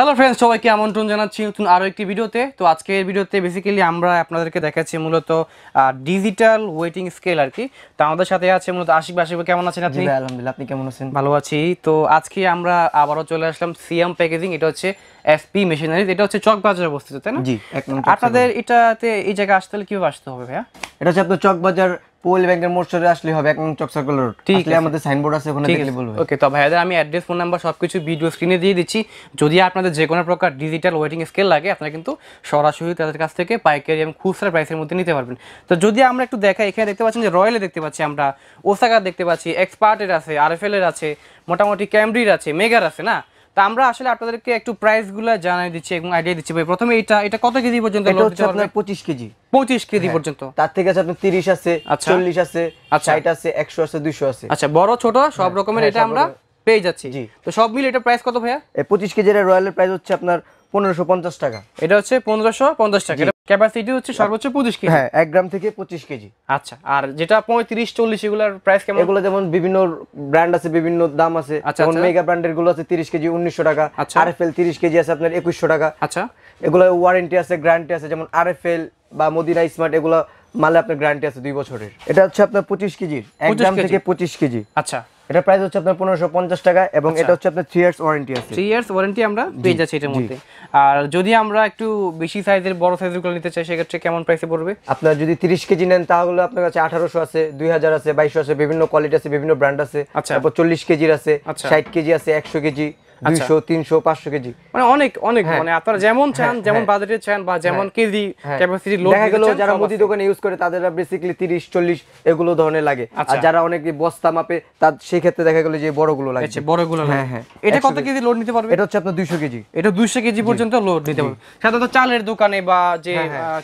Hello friends সবাইকে আমন্ত্রণ জানাচ্ছি নতুন আরও একটি ভিডিওতে তো আজকের ভিডিওতে বেসিক্যালি আমরা আপনাদেরকে দেখাচ্ছি মূলত ডিজিটাল ওয়েটিং স্কেল আর কি তো আমাদের সাথে আছে মূলত আশিক বাসিক কেমন আছেন আপনি আলহামদুলিল্লাহ আপনি কেমন আছেন ভালো আছি তো আজকে আমরা আবারও চলে আসলাম সিএম প্যাকেজিং এটা হচ্ছে এসপি মেশিনারি এটা হচ্ছে চকবাজারে অবস্থিত তাই না জি আপনাদের এটাতে এই জায়গায় আসতে হলে কীভাবে আসতে হবে ভাইয়া এটা হচ্ছে আপনার চকবাজার পোল ব্যাংকের মোড় আসলে হবে এক নং চকসার্কল রোড ঠিক আছে আমাদের সাইনবোর্ড আছে ওখানে দেখলে বলবো ওকে তো ভাইয়াদের আমি অ্যাড্রেস ফোন নাম্বার সবকিছু ভিডিও স্ক্রিনে দিয়ে দিচ্ছি যদি আপনাদের যে কোনো প্রকার ডিজিটাল ওয়েটিং স্কেল লাগে আপনারা কিন্তু সরাসরি তাদের কাছ থেকে পাইকারি এবং খুচরা প্রাইসের মধ্যে নিতে পারবেন তো যদি আমরা একটু দেখা এখানে দেখতে পাচ্ছেন যে রয়্যালে দেখতে পাচ্ছি আমরা ওসাকা দেখতে পাচ্ছি এক্সপার্টের আছে আরএফএল এর আছে মোটামুটি ক্যামব্রির আছে মেগার আছে না আমরা আসলে আপনাদেরকে একটু প্রাইসগুলো জানাই দিচ্ছি এবং আইডিয়া দিচ্ছি ভাই প্রথমে এটা এটা কত কেজি পর্যন্ত এটা হচ্ছে আপনার 25 কেজি 25 কেজি হ্যাঁ। পর্যন্ত তার থেকে আছে আপনার আচ্ছা। 30 আছে 40 আচ্ছা। আছে 60 আছে 100 আছে 200 আছে আচ্ছা বড় ছোট সব হ্যাঁ, রকমের হ্যাঁ, এটা আমরা পেয়ে যাচ্ছি তো সব মিলে এটা প্রাইস কত ভাইয়া 25 কেজির রয়্যালের প্রাইস হচ্ছে আপনার 1550 টাকা এটা হচ্ছে 1550 টাকা ক্যাপাসিটি হচ্ছে হ্যাঁ। সর্বোচ্চ 25 কেজি হ্যাঁ 1 গ্রাম থেকে 25 কেজি আচ্ছা আর যেটা 35 40 এগুলোর প্রাইস কেমন এগুলো যেমন বিভিন্ন ব্র্যান্ড আছে বিভিন্ন দাম আছে আচ্ছা, যেমন মেগা আচ্ছা। ব্র্যান্ডের গুলো আছে 30 কেজি 1900 টাকা আরএফএল আচ্ছা। 30 কেজি আছে আপনার একুশশো টাকা আচ্ছা এগুলো ওয়ারেন্টি আছে গ্যারান্টি আছে যেমন আর এফ এল বা মদিনা স্মার্ট এগুলো মালে আপনার গ্যারান্টি আছে দুই বছরের এটা হচ্ছে আপনার পঁচিশ কেজির এক গ্রাম থেকে পঁচিশ কেজি আচ্ছা এটা প্রাইস হচ্ছে আপনার 1550 টাকা এবং আচ্ছা। এটা হচ্ছে আপনার 3 ইয়ার্স ওয়ারেন্টি আছে 3 ইয়ার্স ওয়ারেন্টি আমরা পেয়ে যাচ্ছি এটার মধ্যে আর যদি আমরা একটু বেশি সাইজের বড় সাইজের গুলো নিতে চাই সেক্ষেত্রে কেমন প্রাইসে পড়বে আপনার যদি তিরিশ কেজি নেন তাহলে আপনার কাছে আঠারোশো আছে দুই হাজার আছে 2200 আছে বিভিন্ন কোয়ালিটি আছে বিভিন্ন ব্র্যান্ড আছে আচ্ছা। তারপর চল্লিশ কেজির আছে আচ্ছা। ষাট কেজি আছে একশো কেজি আচ্ছা। দুইশো তিনশো পাঁচশো কেজি মানে অনেক অনেক হ্যাঁ। মানে আপনারা যেমন হ্যাঁ, চান হ্যাঁ। যেমন বাজেটে চান বা যেমন কেজি ক্যাপাসিটি দেখা গেল যারা মুদি দোকানে ইউজ করে তাদের বেসিক্যালি তিরিশ চল্লিশ এগুলো ধরনের লাগে আর আচ্ছা। যারা অনেক বস্তা মাপে তার সেই ক্ষেত্রে দেখা গেল যে বড়গুলো লাগে আচ্ছা, বড়গুলো হ্যাঁ হ্যাঁ এটা কত কেজি লোড নিতে পারবে এটা হচ্ছে আপনার দুইশো কেজি এটা দুইশো কেজি পর্যন্ত লোড নিতে পারবে সাধারণত চালের দোকানে বা যে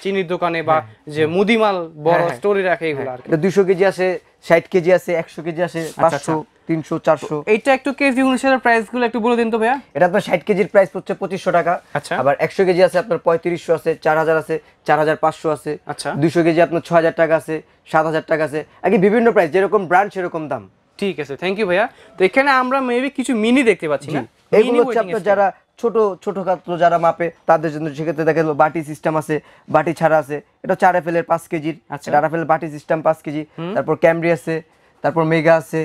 চিনির দোকানে বা যে মুদিমাল বড় স্টোরে রাখে এগুলো আর দুইশো কেজি আছে ষাট কেজি আছে একশো কেজি আছে পাঁচশো আচ্ছা। আচ্ছা। এখানে আমরা মেবি কিছু মিনি দেখতে পাচ্ছি না যারা ছোট ছোট খাদ্য যারা মাপে তাদের জন্য সেক্ষেত্রে দেখা বাটি সিস্টেম আছে বাটি ছাড়া আছে এটা চার এফেলের পাঁচ কেজির আচ্ছা চার এফেলের বাটি সিস্টেম পাঁচ কেজি তারপর ক্যামরি আছে তারপর মেগা আছে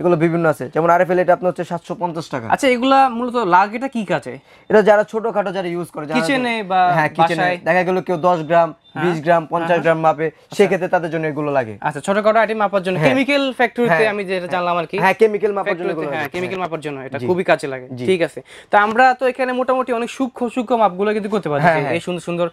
এগুলো বিভিন্ন আছে যেমন আর এটা আপনার হচ্ছে সাতশো পঞ্চাশ টাকা আচ্ছা এগুলা মূলত এটা কি কাজে এটা যারা ছোটখাটো যারা ইউজ করে কিচেনে বা হ্যাঁ কিচেনে দেখা গেল কেউ দশ গ্রাম হ্যাঁ। বিশ গ্রাম পঞ্চাশ হ্যাঁ। গ্রাম মাপে আচ্ছা। সেক্ষেত্রে তাদের জন্য এগুলো লাগে আচ্ছা ছোটখাটো আইটেম মাপার জন্য কেমিক্যাল ফ্যাক্টরিতে আমি যেটা জানলাম আর কি হ্যাঁ কেমিক্যাল মাপার জন্য হ্যাঁ কেমিক্যাল মাপার জন্য এটা খুবই কাজে লাগে ঠিক আছে তো আমরা তো এখানে মোটামুটি অনেক সূক্ষ্ম সূক্ষ্ম মাপগুলো কিন্তু করতে পারছি হ্যাঁ, এই সুন্দর সুন্দর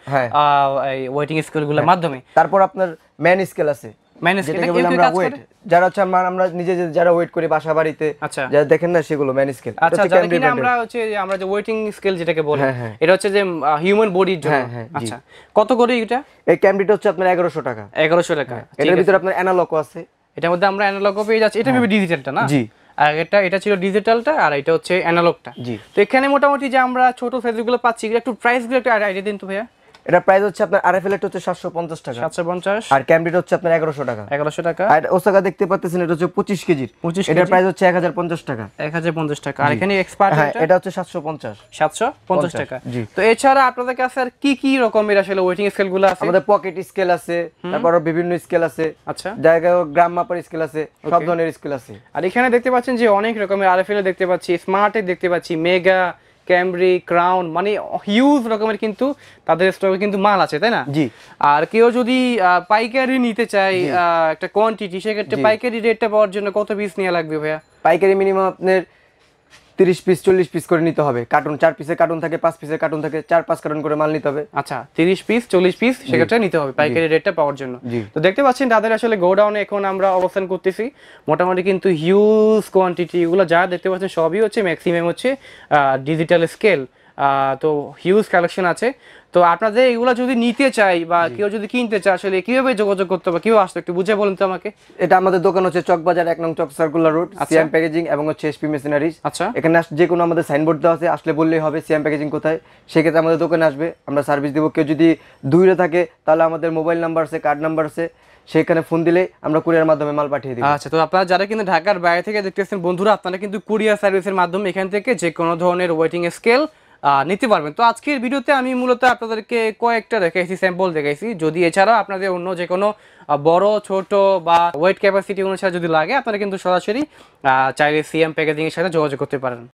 ওয়েটিং স্কেলগুলোর মাধ্যমে তারপর আপনার ম্যান স্কেল আছে মাইনাস যেটাকে বলি আমরা ওয়েট যারা হচ্ছে আমরা আমরা নিজে যারা ওয়েট করি বাসা বাড়িতে আচ্ছা। যারা দেখেন না সেগুলো ম্যান স্কেল আচ্ছা যারা কিনা আমরা হচ্ছে যে আমরা যে ওয়েটিং স্কেল যেটাকে বলি হ্যাঁ, হ্যাঁ। এটা হচ্ছে যে হিউম্যান বডির জন্য হ্যাঁ, আচ্ছা কত করে এটা এই ক্যামডিটা হচ্ছে আপনার 1100 টাকা 1100 টাকা এটার ভিতরে আপনার অ্যানালগও আছে এটার মধ্যে আমরা অ্যানালগও পেয়ে যাচ্ছি এটা মেবি ডিজিটালটা না জি আর এটা এটা ছিল ডিজিটালটা আর এটা হচ্ছে অ্যানালগটা জি তো এখানে মোটামুটি যে আমরা ছোট সাইজগুলো পাচ্ছি একটু প্রাইসগুলো একটু আইডিয়া দিন তো ভাইয়া এটা প্রাইস হচ্ছে আপনার আরএফএল এর হচ্ছে 750 টাকা 750 আর ক্যামডিট হচ্ছে আপনার 1100 টাকা 1100 টাকা আর ওসাকা দেখতে পাচ্ছেন এটা হচ্ছে 25 কেজি 25 কেজি এটার প্রাইস হচ্ছে 1050 টাকা 1050 টাকা আর এখানে হ্যাঁ, এক্সপার্ট এটা হচ্ছে 750 750 টাকা তো এছাড়া আপনাদের কাছে আর কি কি রকমের আসলে ওয়েটিং স্কেল গুলো আছে আমাদের পকেট স্কেল আছে তারপর বিভিন্ন স্কেল আছে আচ্ছা জায়গা গ্রাম মাপার স্কেল আছে সব ধরনের স্কেল আছে আর এখানে দেখতে পাচ্ছেন যে অনেক রকমের আরএফএল দেখতে পাচ্ছি স্মার্টে দেখতে পাচ্ছি মেগা ক্যামরি ক্রাউন মানে হিউজ রকমের কিন্তু তাদের স্টকে কিন্তু মাল আছে তাই না জি আর কেউ যদি পাইকারি নিতে চায় একটা কোয়ান্টিটি সেক্ষেত্রে পাইকারি রেটটা পাওয়ার জন্য কত পিস নেওয়া লাগবে ভাইয়া পাইকারি মিনিমাম আপনার 30 পিস 40 পিস করে নিতে হবে কার্টুন 4 পিসের কার্টুন থাকে 5 পিসের কার্টুন থাকে 4 5 কার্টুন করে মাল নিতে হবে আচ্ছা 30 পিস 40 পিস সেক্ষেত্রে নিতে হবে পাইকারি রেটটা পাওয়ার জন্য তো দেখতে পাচ্ছেন তাদের আসলে গোডাউনে এখন আমরা অবস্থান করতেছি মোটামুটি কিন্তু হিউজ কোয়ান্টিটি এগুলো যা দেখতে পাচ্ছেন সবই হচ্ছে ম্যাক্সিমাম হচ্ছে ডিজিটাল স্কেল তো হিউজ কালেকশন আছে তো আপনাদের এগুলো যদি নিতে চাই বা কেউ যদি কিনতে চায় আসলে কিভাবে যোগাযোগ করতে হবে কিভাবে আসতে একটু বুঝে বলুন তো আমাকে এটা আমাদের দোকান হচ্ছে চকবাজার এক নং Chawk circular road CM packaging এবং হচ্ছে এসপি মেশিনারিজ আচ্ছা এখানে যে কোনো আমাদের সাইনবোর্ড দেওয়া আছে আসলে বললেই হবে সিএম প্যাকেজিং কোথায় সেক্ষেত্রে আমাদের দোকানে আসবে আমরা সার্ভিস দেবো কেউ যদি দূরে থাকে তাহলে আমাদের মোবাইল নাম্বার আছে কার্ড নাম্বার আছে সেখানে ফোন দিলে আমরা কুরিয়ার মাধ্যমে মাল পাঠিয়ে দিই আচ্ছা তো আপনারা যারা কিন্তু ঢাকার বাইরে থেকে দেখতেছেন বন্ধুরা আপনারা কিন্তু কুরিয়ার সার্ভিসের মাধ্যমে এখান থেকে যে কোনো ধরনের ওয়েটিং স্কেল নিতে পারবেন তো আজকের ভিডিওতে আমি মূলত আপনাদেরকে কয়েকটা দেখাইছি স্যাম্পল দেখাইছি যদি এছাড়া আপনাদের অন্য যে কোনো বড় ছোট বা ওয়েট ক্যাপাসিটি অনুসারে যদি লাগে আপনারা কিন্তু সরাসরি চাইলে সিএম প্যাকেজিংয়ের সাথে যোগাযোগ করতে পারেন